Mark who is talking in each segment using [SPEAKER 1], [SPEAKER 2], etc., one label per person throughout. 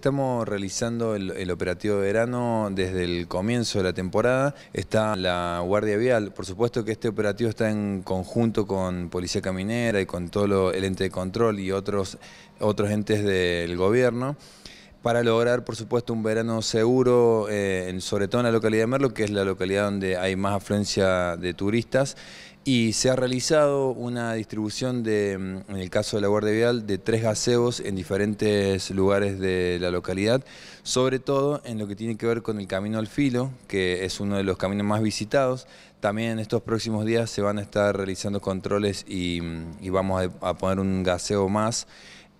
[SPEAKER 1] Estamos realizando el, operativo de verano desde el comienzo de la temporada. Está la Guardia Vial. Por supuesto que este operativo está en conjunto con Policía Caminera y con todo el ente de control y otros, otros entes del gobierno para lograr, por supuesto, un verano seguro, eh, sobre todo en la localidad de Merlo, que es la localidad donde hay más afluencia de turistas. Y se ha realizado una distribución, de, mm, en el caso de la Guardia Vial, de tres gaseos en diferentes lugares de la localidad, sobre todo en lo que tiene que ver con el Camino al Filo, que es uno de los caminos más visitados. También en estos próximos días se van a estar realizando controles y, mm, vamos a, a poner un gaseo más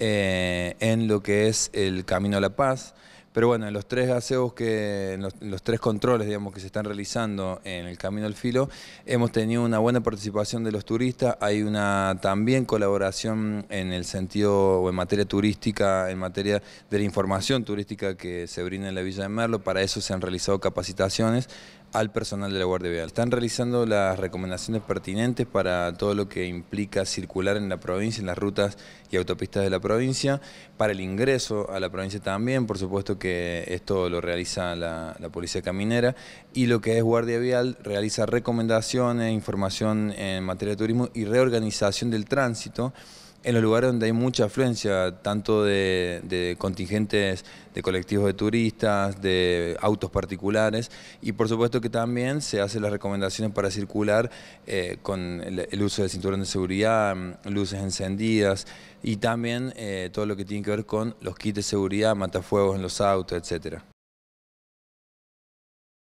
[SPEAKER 1] eh, en lo que es el Camino a la Paz. Pero bueno, en los tres gaseos que, los, tres controles, digamos, que se están realizando en el Camino al Filo, hemos tenido una buena participación de los turistas. Hay una también colaboración en el sentido o en materia turística, en materia de la información turística que se brinda en la Villa de Merlo. Para eso se han realizado capacitaciones al personal de la Guardia Vial. Están realizando las recomendaciones pertinentes para todo lo que implica circular en la provincia, en las rutas y autopistas de la provincia, para el ingreso a la provincia también, por supuesto que esto lo realiza la, Policía Caminera, y lo que es Guardia Vial realiza recomendaciones, información en materia de turismo y reorganización del tránsito en los lugares donde hay mucha afluencia, tanto de, contingentes de colectivos de turistas, de autos particulares, y por supuesto que también se hacen las recomendaciones para circular eh, con el, uso de cinturón de seguridad, mm, luces encendidas, y también eh, todo lo que tiene que ver con los kits de seguridad, matafuegos en los autos, etcétera.